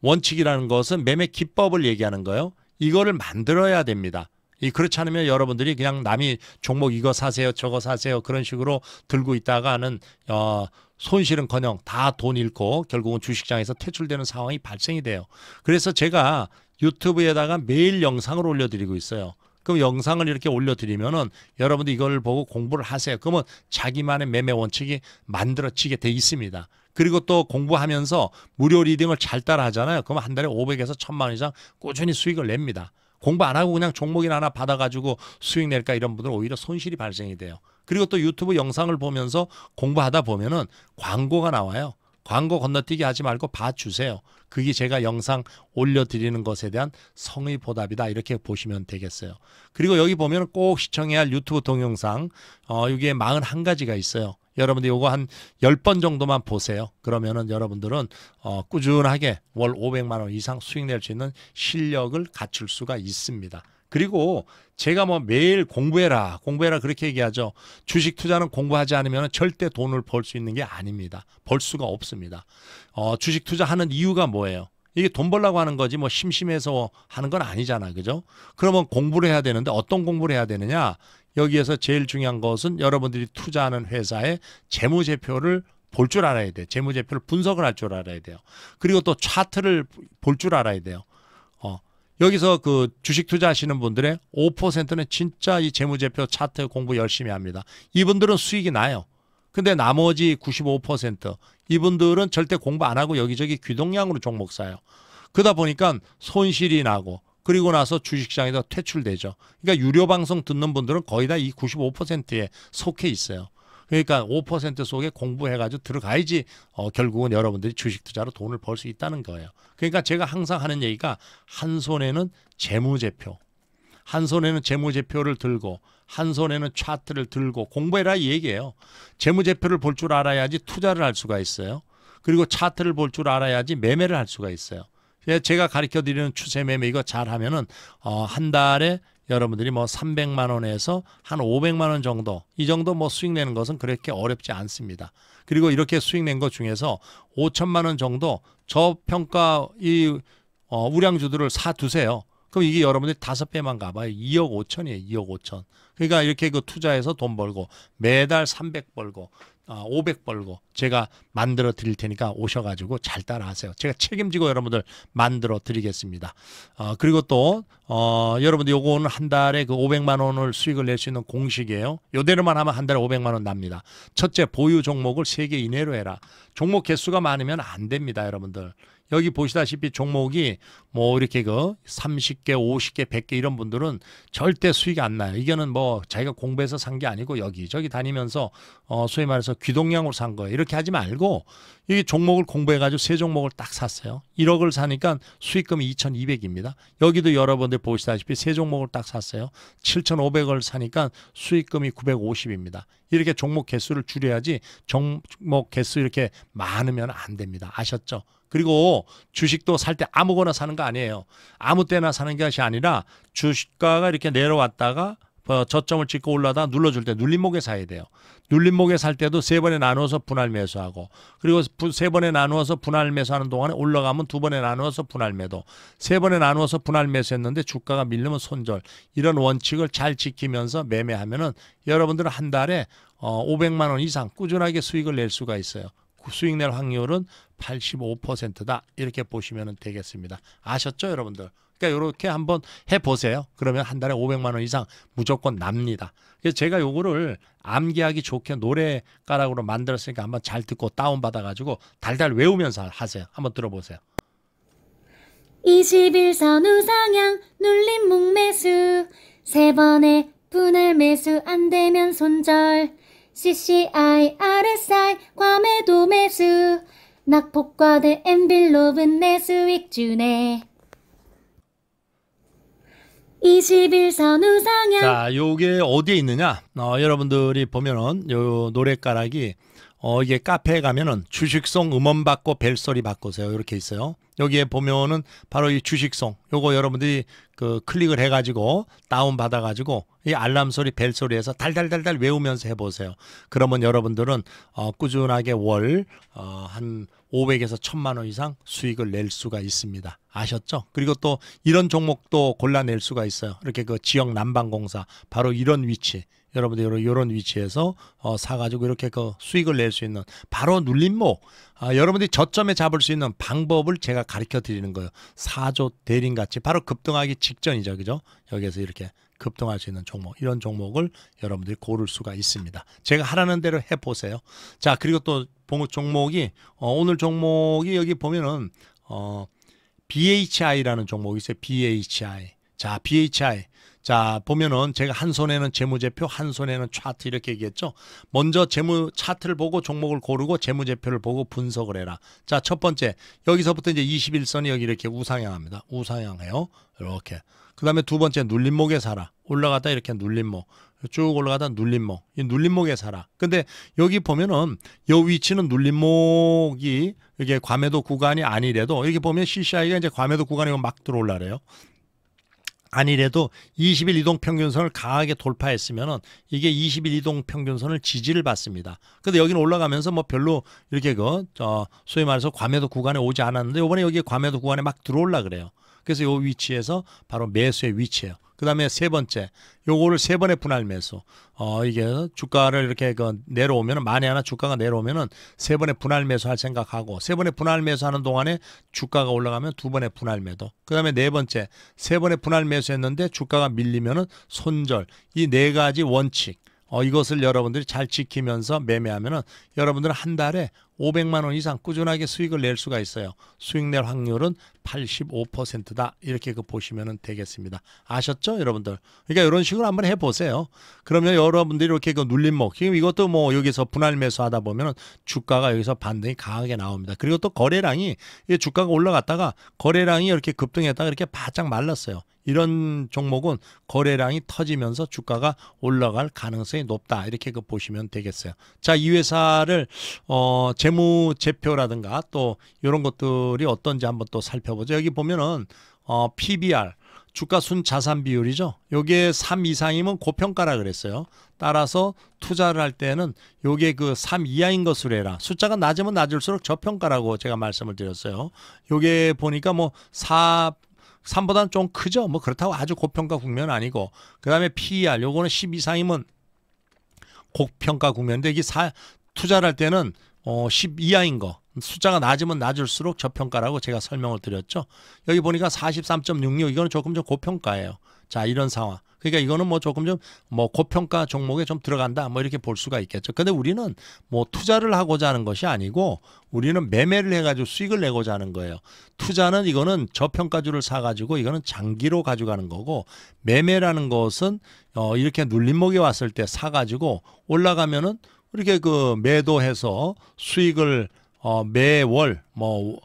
[SPEAKER 1] 원칙이라는 것은 매매 기법을 얘기하는 거예요. 이거를 만들어야 됩니다. 이 그렇지 않으면 여러분들이 그냥 남이 종목 이거 사세요 저거 사세요 그런 식으로 들고 있다가는 어 손실은커녕 다 돈 잃고 결국은 주식장에서 퇴출되는 상황이 발생이 돼요. 그래서 제가 유튜브에다가 매일 영상을 올려드리고 있어요. 그럼 영상을 이렇게 올려드리면은 여러분들 이걸 보고 공부를 하세요. 그러면 자기만의 매매 원칙이 만들어지게 돼 있습니다. 그리고 또 공부하면서 무료 리딩을 잘 따라 하잖아요. 그럼 한 달에 500에서 1000만 원 이상 꾸준히 수익을 냅니다. 공부 안 하고 그냥 종목이나 하나 받아가지고 수익 낼까 이런 분들은 오히려 손실이 발생이 돼요. 그리고 또 유튜브 영상을 보면서 공부하다 보면은 광고가 나와요. 광고 건너뛰기 하지 말고 봐주세요. 그게 제가 영상 올려드리는 것에 대한 성의 보답이다. 이렇게 보시면 되겠어요. 그리고 여기 보면 꼭 시청해야 할 유튜브 동영상, 어, 여기에 41가지가 있어요. 여러분들 이거 한1 0번 정도만 보세요. 그러면은 여러분들은 어, 꾸준하게 월 500만 원 이상 수익 낼 수 있는 실력을 갖출 수가 있습니다. 그리고 제가 뭐 매일 공부해라, 공부해라 그렇게 얘기하죠. 주식 투자는 공부하지 않으면 절대 돈을 벌 수 있는 게 아닙니다. 벌 수가 없습니다. 어, 주식 투자하는 이유가 뭐예요? 이게 돈 벌라고 하는 거지 뭐 심심해서 하는 건 아니잖아. 그죠? 그러면 공부를 해야 되는데 어떤 공부를 해야 되느냐? 여기에서 제일 중요한 것은 여러분들이 투자하는 회사의 재무제표를 볼 줄 알아야 돼요. 재무제표를 분석을 할 줄 알아야 돼요. 그리고 또 차트를 볼 줄 알아야 돼요. 어, 여기서 그 주식 투자하시는 분들의 5%는 진짜 이 재무제표 차트 공부 열심히 합니다. 이분들은 수익이 나요. 근데 나머지 95% 이분들은 절대 공부 안 하고 여기저기 귀동량으로 종목 사요. 그러다 보니까 손실이 나고 그리고 나서 주식시장에서 퇴출되죠. 그러니까 유료 방송 듣는 분들은 거의 다 이 95%에 속해 있어요. 그러니까 5% 속에 공부해가지고 들어가야지 어, 결국은 여러분들이 주식 투자로 돈을 벌 수 있다는 거예요. 그러니까 제가 항상 하는 얘기가 한 손에는 재무제표, 한 손에는 재무제표를 들고 한 손에는 차트를 들고 공부해라 이 얘기예요. 재무제표를 볼 줄 알아야지 투자를 할 수가 있어요. 그리고 차트를 볼 줄 알아야지 매매를 할 수가 있어요. 예, 제가 가르쳐 드리는 추세 매매 이거 잘하면은 어, 한 달에 여러분들이 뭐 300만 원에서 한 500만 원 정도 이 정도 뭐 수익 내는 것은 그렇게 어렵지 않습니다. 그리고 이렇게 수익 낸 것 중에서 5천만 원 정도 저평가 이 어, 우량주들을 사 두세요. 그럼 이게 여러분들 다섯 배만 가봐요. 2억 5천이에요. 2억 5천. 그러니까 이렇게 그 투자해서 돈 벌고 매달 300 벌고 500 어, 벌고 제가 만들어 드릴 테니까 오셔가지고 잘 따라하세요. 제가 책임지고 여러분들 만들어 드리겠습니다. 어, 그리고 또 어, 여러분들 요거는 한 달에 그 500만 원을 수익을 낼 수 있는 공식이에요. 요대로만 하면 한 달에 500만 원 납니다. 첫째 보유 종목을 3개 이내로 해라. 종목 개수가 많으면 안 됩니다. 여러분들. 여기 보시다시피 종목이 뭐 이렇게 그 30개, 50개, 100개 이런 분들은 절대 수익이 안 나요. 이거는 뭐 자기가 공부해서 산 게 아니고 여기저기 다니면서 어 소위 말해서 귀동량으로 산 거예요. 이렇게 하지 말고 여기 종목을 공부해 가지고 세 종목을 딱 샀어요. 1억을 사니까 수익금이 2,200입니다. 여기도 여러분들 보시다시피 세 종목을 딱 샀어요. 7,500을 사니까 수익금이 950입니다. 이렇게 종목 개수를 줄여야지 종목 개수 이렇게 많으면 안 됩니다. 아셨죠? 그리고 주식도 살 때 아무거나 사는 거 아니에요. 아무 때나 사는 것이 아니라 주식가가 이렇게 내려왔다가 뭐 저점을 찍고 올라다 눌러줄 때 눌림목에 사야 돼요. 눌림목에 살 때도 세 번에 나누어서 분할 매수하고 그리고 세 번에 나누어서 분할 매수하는 동안에 올라가면 두 번에 나누어서 분할 매도 세 번에 나누어서 분할 매수했는데 주가가 밀리면 손절 이런 원칙을 잘 지키면서 매매하면은 여러분들은 한 달에 500만 어, 원 이상 꾸준하게 수익을 낼 수가 있어요. 수익 낼 확률은 85%다. 이렇게 보시면 되겠습니다. 아셨죠, 여러분들? 그러니까 이렇게 한번 해 보세요. 그러면 한 달에 500만 원 이상 무조건 납니다. 그래서 제가 요거를 암기하기 좋게 노래가락으로 만들었으니까 한번 잘 듣고 다운 받아 가지고 달달 외우면서 하세요. 한번 들어보세요. 21선 우상향 눌림 목매수 세 번의 분할 매수 안 되면 손절 CCI, RSI, 과매도 매수 낙폭과대 엔빌로브내 수익 주네 21선 우상향 자 요게 어디에 있느냐 어, 여러분들이 보면은 요 노래가락이 어, 이게 카페에 가면은 주식성 음원 받고 벨소리 바꾸세요 이렇게 있어요 여기에 보면은 바로 이 주식성 요거 여러분들이 그 클릭을 해가지고 다운 받아가지고 이 알람 소리 벨 소리에서 달달달달 외우면서 해보세요. 그러면 여러분들은 어, 꾸준하게 월한 어, 500에서 1000만 원 이상 수익을 낼 수가 있습니다. 아셨죠? 그리고 또 이런 종목도 골라낼 수가 있어요. 이렇게 그 지역 난방공사 바로 이런 위치 여러분들 이런, 런 위치에서 어, 사가지고 이렇게 그 수익을 낼 수 있는 바로 눌림목 아, 여러분들이 저점에 잡을 수 있는 방법을 제가 가르쳐 드리는 거예요. 사조 대림 같이 바로 급등하기 직전이죠. 그죠? 여기에서 이렇게 급등할 수 있는 종목 이런 종목을 여러분들이 고를 수가 있습니다. 제가 하라는 대로 해보세요. 자 그리고 또 종목이 어, 오늘 종목이 여기 보면은 어, BHI라는 종목이 있어요. BHI. 자, BHI. 자 보면은 제가 한 손에는 재무제표 한 손에는 차트 이렇게 얘기했죠 먼저 재무 차트를 보고 종목을 고르고 재무제표를 보고 분석을 해라 자 첫 번째 여기서부터 이제 21선이 여기 이렇게 우상향합니다 우상향해요 이렇게 그 다음에 두 번째 눌림목에 살아 올라갔다 이렇게 눌림목 쭉 올라가다 눌림목 이 눌림목에 살아 근데 여기 보면은 요 위치는 눌림목이 이게 렇 과매도 구간이 아니래도 여기 보면 CCI가 이제 과매도 구간이고 막 들어올라래요 아니래도 20일 이동 평균선을 강하게 돌파했으면은 이게 20일 이동 평균선을 지지를 받습니다. 근데 여기는 올라가면서 뭐 별로 이렇게 그, 저, 소위 말해서 과매도 구간에 오지 않았는데 요번에 여기 과매도 구간에 막 들어올라 그래요. 그래서 요 위치에서 바로 매수의 위치예요. 그 다음에 세 번째, 요거를 세 번의 분할 매수. 어, 이게 주가를 이렇게 그 내려오면은, 만에 하나 주가가 내려오면은 세 번의 분할 매수 할 생각하고, 세 번의 분할 매수 하는 동안에 주가가 올라가면 두 번의 분할 매도. 그 다음에 네 번째, 세 번의 분할 매수 했는데 주가가 밀리면은 손절. 이 네 가지 원칙. 어, 이것을 여러분들이 잘 지키면서 매매하면은 여러분들은 한 달에 500만 원 이상 꾸준하게 수익을 낼 수가 있어요. 수익 낼 확률은 85%다. 이렇게 그 보시면 되겠습니다. 아셨죠? 여러분들. 그러니까 이런 식으로 한번 해보세요. 그러면 여러분들이 이렇게 그 눌림목. 지금 이것도 뭐 여기서 분할 매수 하다 보면 주가가 여기서 반등이 강하게 나옵니다. 그리고 또 거래량이 주가가 올라갔다가 거래량이 이렇게 급등했다가 이렇게 바짝 말랐어요. 이런 종목은 거래량이 터지면서 주가가 올라갈 가능성이 높다. 이렇게 그 보시면 되겠어요. 자, 이 회사를 어, 제 재무제표라든가 또 이런 것들이 어떤지 한번 또 살펴보죠. 여기 보면은 어, PBR 주가 순 자산 비율이죠. 요게 3 이상이면 고평가라 그랬어요. 따라서 투자를 할 때는 요게 그 3 이하인 것으로 해라. 숫자가 낮으면 낮을수록 저평가라고 제가 말씀을 드렸어요. 요게 보니까 뭐 4, 3보다는 좀 크죠. 뭐 그렇다고 아주 고평가 국면 아니고. 그 다음에 PER 요거는 10 이상이면 고평가 국면인데 이게 사, 투자를 할 때는 어, 10 이하인 거 숫자가 낮으면 낮을수록 저평가라고 제가 설명을 드렸죠. 여기 보니까 43.66 이거는 조금 좀 고평가예요. 자 이런 상황. 그러니까 이거는 뭐 조금 좀 뭐 고평가 종목에 좀 들어간다 뭐 이렇게 볼 수가 있겠죠. 근데 우리는 뭐 투자를 하고자 하는 것이 아니고 우리는 매매를 해가지고 수익을 내고자 하는 거예요. 투자는 이거는 저평가주를 사가지고 이거는 장기로 가져가는 거고 매매라는 것은 어 이렇게 눌림목에 왔을 때 사가지고 올라가면은 이렇게 그 매도해서 수익을 어 매월 뭐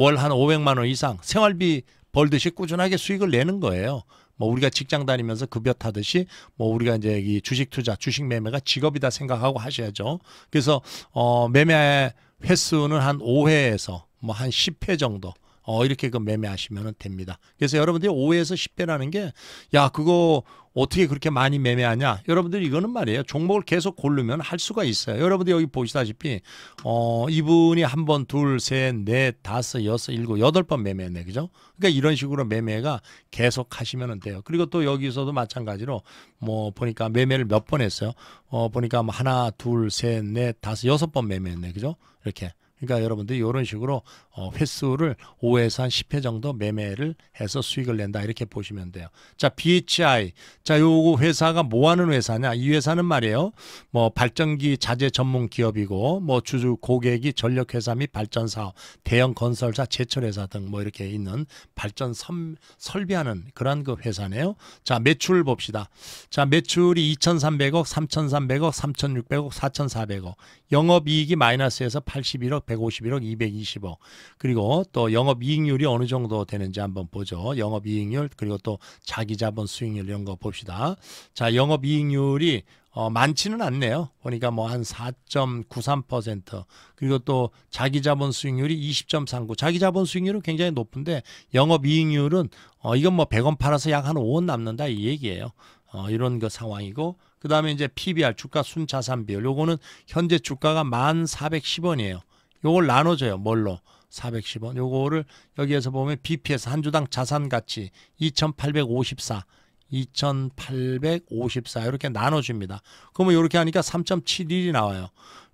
[SPEAKER 1] 월 한 500만 원 이상 생활비 벌듯이 꾸준하게 수익을 내는 거예요. 뭐 우리가 직장 다니면서 급여 타듯이 뭐 우리가 이제 이 주식 투자, 주식 매매가 직업이다 생각하고 하셔야죠. 그래서 어 매매 횟수는 한 5회에서 뭐 한 10회 정도 어, 이렇게 그 매매하시면 됩니다. 그래서 여러분들이 5회에서 10회라는 게, 야, 그거 어떻게 그렇게 많이 매매하냐? 여러분들 이거는 말이에요. 종목을 계속 고르면 할 수가 있어요. 여러분들 여기 보시다시피 어 이분이 한 번, 둘, 셋, 넷, 다섯, 여섯, 일곱, 여덟 번 매매했네. 그죠? 그러니까 이런 식으로 매매가 계속 하시면 돼요. 그리고 또 여기서도 마찬가지로 뭐 보니까 매매를 몇 번 했어요. 어 보니까 뭐 하나, 둘, 셋, 넷, 다섯, 여섯 번 매매했네. 그죠? 이렇게 그러니까 여러분들이 이런 식으로 어, 횟수를 5에서 한 10회 정도 매매를 해서 수익을 낸다 이렇게 보시면 돼요. 자, BHI. 자, 요 회사가 뭐 하는 회사냐? 이 회사는 말이에요. 뭐 발전기 자재 전문 기업이고 뭐 주주 고객이 전력 회사 및 발전 사업, 대형 건설사, 제철 회사 등 뭐 이렇게 있는 발전 섬, 설비하는 그런 그 회사네요. 자, 매출 봅시다. 자, 매출이 2,300억, 3,300억, 3,600억, 4,400억. 영업 이익이 마이너스에서 81억 151억 220억 그리고 또 영업이익률이 어느 정도 되는지 한번 보죠. 영업이익률 그리고 또 자기자본 수익률 이런 거 봅시다. 자 영업이익률이 어, 많지는 않네요. 보니까 뭐 한4.93% 그리고 또 자기자본 수익률이 20.39. 자기자본 수익률은 굉장히 높은데 영업이익률은 어, 이건 뭐 100원 팔아서 약 한 5원 남는다 이 얘기예요. 어, 이런 그 상황이고 그다음에 이제 PBR 주가 순자산 비율 요거는 현재 주가가 1,410원이에요. 요걸 나눠줘요. 뭘로? 410원. 요거를 여기에서 보면 BPS 한 주당 자산 가치 2854 2854 이렇게 나눠줍니다. 그러면 이렇게 하니까 3.71이 나와요.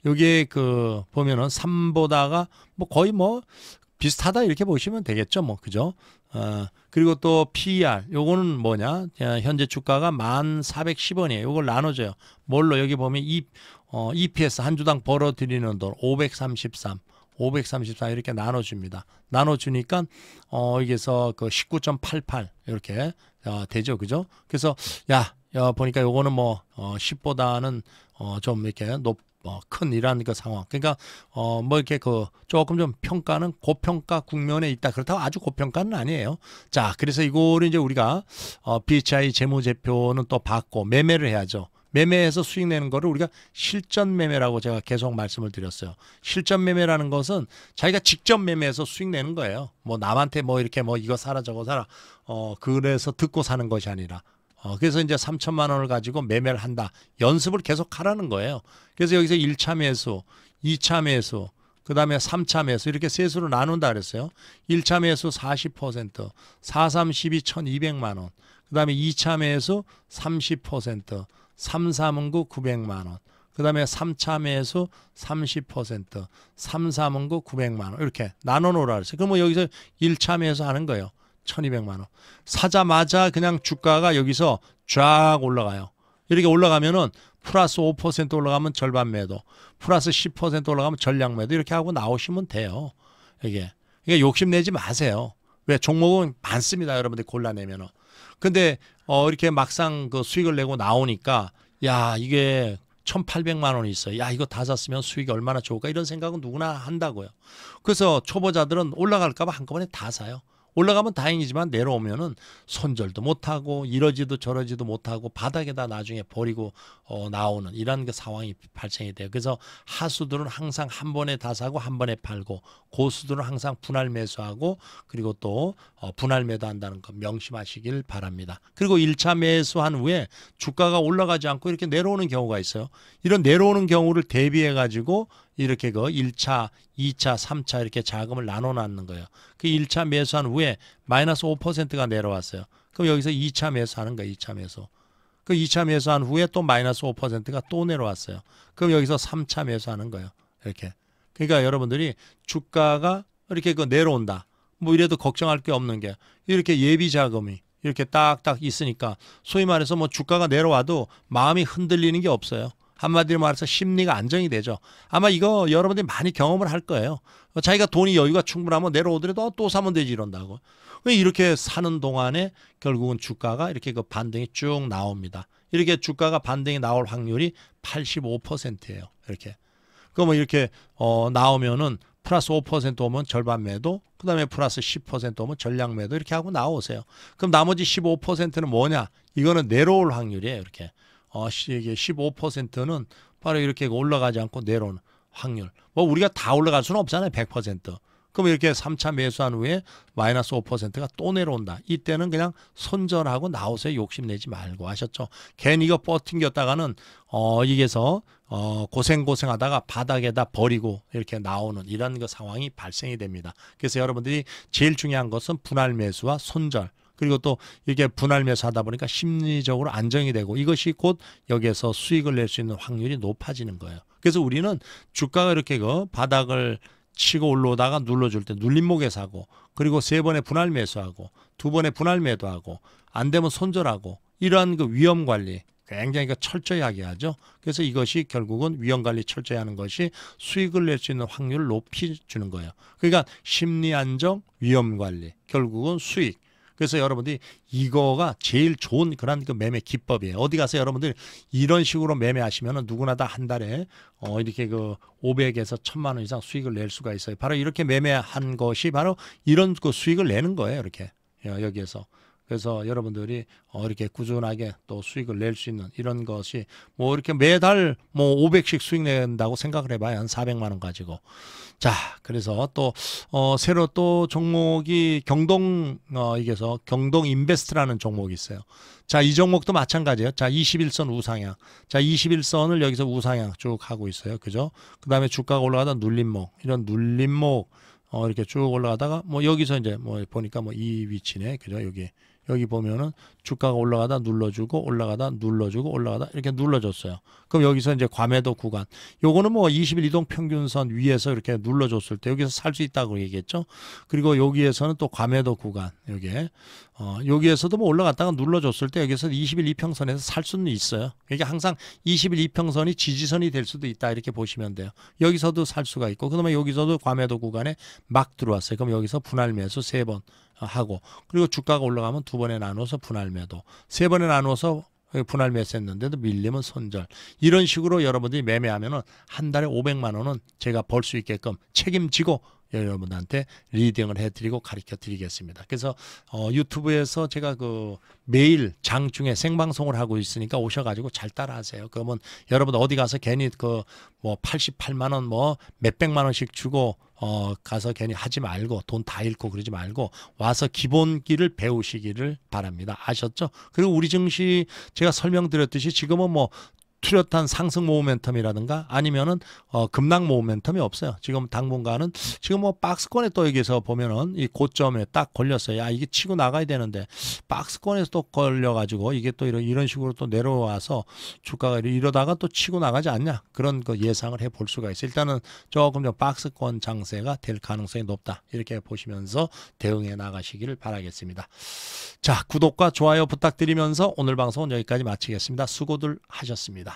[SPEAKER 1] 요게 그 보면은 3보다가 뭐 거의 뭐 비슷하다 이렇게 보시면 되겠죠. 뭐 그죠? 어, 그리고 또 PER 요거는 뭐냐? 현재 주가가 1,410원이에요. 요걸 나눠 줘요. 뭘로 여기 보면 이 e, 어, EPS 한 주당 벌어 들이는 돈533 534 이렇게 나눠줍니다. 나눠주니까 어 여기서 그19.88 이렇게 어, 되죠, 그죠? 그래서 야, 야 어, 보니까 요거는 뭐 어, 10보다는 어, 좀 이렇게 높 어, 뭐 큰이라니 상황. 그러니까 어 뭐 이렇게 그 조금 좀 평가는 고평가 국면에 있다. 그렇다고 아주 고평가는 아니에요. 자, 그래서 이거를 이제 우리가 어 BHI 재무제표는 또 받고 매매를 해야죠. 매매에서 수익 내는 거를 우리가 실전 매매라고 제가 계속 말씀을 드렸어요. 실전 매매라는 것은 자기가 직접 매매해서 수익 내는 거예요. 뭐 남한테 뭐 이렇게 뭐 이거 사라 저거 사라. 어 그래서 듣고 사는 것이 아니라 어, 그래서 이제 3천만 원을 가지고 매매를 한다. 연습을 계속 하라는 거예요. 그래서 여기서 1차 매수, 2차 매수, 그 다음에 3차 매수 이렇게 세수로 나눈다 그랬어요. 1차 매수 40%, 432 1200만 원. 그 다음에 2차 매수 30%, 339 900만 원. 그 다음에 3차 매수 30%, 339 900만 원. 이렇게 나눠 놓으라 그랬어요. 그럼 뭐 여기서 1차 매수 하는 거예요. 1200만 원. 사자마자 그냥 주가가 여기서 쫙 올라가요. 이렇게 올라가면은 플러스 5% 올라가면 절반 매도, 플러스 10% 올라가면 전량 매도 이렇게 하고 나오시면 돼요. 이게. 그러 욕심내지 마세요. 왜 종목은 많습니다. 여러분들 골라내면은. 근데 어 이렇게 막상 그 수익을 내고 나오니까 야, 이게 1,800만 원이 있어요. 야, 이거 다 샀으면 수익이 얼마나 좋을까? 이런 생각은 누구나 한다고요. 그래서 초보자들은 올라갈까봐 한꺼번에 다 사요. 올라가면 다행이지만 내려오면은 손절도 못하고 이러지도 저러지도 못하고 바닥에다 나중에 버리고 어, 나오는 이런 그 상황이 발생이 돼요. 그래서 하수들은 항상 한 번에 다 사고 한 번에 팔고 고수들은 항상 분할 매수하고 그리고 또 어, 분할 매도한다는 거 명심하시길 바랍니다. 그리고 1차 매수한 후에 주가가 올라가지 않고 이렇게 내려오는 경우가 있어요. 이런 내려오는 경우를 대비해 가지고 이렇게 그 1차, 2차, 3차 이렇게 자금을 나눠 놨는 거예요. 그 1차 매수한 후에 마이너스 5%가 내려왔어요. 그럼 여기서 2차 매수하는 거예요. 2차 매수. 그 2차 매수한 후에 또 마이너스 5%가 또 내려왔어요. 그럼 여기서 3차 매수하는 거예요. 이렇게. 그러니까 여러분들이 주가가 이렇게 그 내려온다. 뭐 이래도 걱정할 게 없는 게 이렇게 예비 자금이 이렇게 딱딱 있으니까 소위 말해서 뭐 주가가 내려와도 마음이 흔들리는 게 없어요. 한마디로 말해서 심리가 안정이 되죠. 아마 이거 여러분들이 많이 경험을 할 거예요. 자기가 돈이 여유가 충분하면 내려오더라도 또 사면 되지 이런다고. 이렇게 사는 동안에 결국은 주가가 이렇게 그 반등이 쭉 나옵니다. 이렇게 주가가 반등이 나올 확률이 85%예요. 이렇게. 그럼 뭐 이렇게 어 나오면은 플러스 5% 오면 절반 매도, 그 다음에 플러스 10% 오면 전량 매도 이렇게 하고 나오세요. 그럼 나머지 15%는 뭐냐? 이거는 내려올 확률이에요. 이렇게. 어, 이게 15%는 바로 이렇게 올라가지 않고 내려오는 확률. 뭐 우리가 다 올라갈 수는 없잖아요. 100%. 그럼 이렇게 3차 매수한 후에 마이너스 5%가 또 내려온다. 이때는 그냥 손절하고 나오세요. 욕심내지 말고 하셨죠. 괜히 이거 버팅겼다가는 어 이게서 어 고생 고생하다가 바닥에다 버리고 이렇게 나오는 이런 그 상황이 발생이 됩니다. 그래서 여러분들이 제일 중요한 것은 분할 매수와 손절 그리고 또이게 분할 매수하다 보니까 심리적으로 안정이 되고 이것이 곧 여기에서 수익을 낼 수 있는 확률이 높아지는 거예요. 그래서 우리는 주가가 이렇게 그 바닥을 치고 올라오다가 눌러줄 때 눌림목에 사고 그리고 세 번의 분할 매수하고 두 번의 분할 매도하고 안 되면 손절하고 이러한 그 위험 관리 굉장히 그 철저히 하게 하죠. 그래서 이것이 결국은 위험 관리 철저히 하는 것이 수익을 낼 수 있는 확률을 높이 주는 거예요. 그러니까 심리 안정, 위험 관리, 결국은 수익 그래서 여러분들이 이거가 제일 좋은 그런 그 매매 기법이에요. 어디 가서 여러분들 이런 식으로 매매하시면 누구나 다 한 달에 어 이렇게 그 500에서 1000만 원 이상 수익을 낼 수가 있어요. 바로 이렇게 매매한 것이 바로 이런 그 수익을 내는 거예요. 이렇게 여기에서. 그래서 여러분들이 어, 이렇게 꾸준하게 또 수익을 낼 수 있는 이런 것이 뭐 이렇게 매달 뭐 500씩 수익 낸다고 생각을 해봐야 한 400만 원 가지고 자 그래서 또 어, 새로 또 종목이 경동 어, 이게서 경동 인베스트라는 종목이 있어요. 자 이 종목도 마찬가지예요. 자 21선 우상향 자 21선을 여기서 우상향 쭉 하고 있어요. 그죠? 그 다음에 주가가 올라가다 눌림목 이런 눌림목 어, 이렇게 쭉 올라가다가 뭐 여기서 이제 뭐 보니까 뭐 이 위치네 그죠 여기 여기 보면은 주가가 올라가다 눌러주고 올라가다 눌러주고 올라가다 이렇게 눌러줬어요. 그럼 여기서 이제 과매도 구간. 요거는 뭐 20일 이동 평균선 위에서 이렇게 눌러줬을 때 여기서 살 수 있다고 얘기했죠. 그리고 여기에서는 또 과매도 구간. 여기에 어, 여기에서도 뭐 올라갔다가 눌러줬을 때 여기서 20일 이평선에서 살 수는 있어요. 이게 그러니까 항상 20일 이평선이 지지선이 될 수도 있다 이렇게 보시면 돼요. 여기서도 살 수가 있고 그다음에 여기서도 과매도 구간에 막 들어왔어요. 그럼 여기서 분할 매수 세번 하고 그리고 주가가 올라가면 두 번에 나눠서 분할 매도 세 번에 나눠서 분할 매수했는데도 밀리면 손절 이런 식으로 여러분들이 매매하면은 한 달에 500만 원은 제가 벌 수 있게끔 책임지고 여러분한테 리딩을 해드리고 가르쳐 드리겠습니다. 그래서 어, 유튜브에서 제가 그 매일 장중에 생방송을 하고 있으니까 오셔가지고 잘 따라하세요. 그러면 여러분 어디 가서 괜히 그 뭐 88만 원 뭐 몇백만 원씩 주고 어, 가서 괜히 하지 말고 돈 다 잃고 그러지 말고 와서 기본기를 배우시기를 바랍니다. 아셨죠? 그리고 우리 증시 제가 설명드렸듯이 지금은 뭐 뚜렷한 상승 모멘텀이라든가 아니면은 어, 급락 모멘텀이 없어요. 지금 당분간은 지금 뭐 박스권에 또 여기서 보면은 이 고점에 딱 걸렸어요. 야 이게 치고 나가야 되는데 박스권에서 또 걸려가지고 이게 또 이런 이런 식으로 또 내려와서 주가가 이러다가 또 치고 나가지 않냐 그런 그 예상을 해볼 수가 있어요. 일단은 조금 더 박스권 장세가 될 가능성이 높다 이렇게 보시면서 대응해 나가시기를 바라겠습니다. 자 구독과 좋아요 부탁드리면서 오늘 방송은 여기까지 마치겠습니다. 수고들 하셨습니다.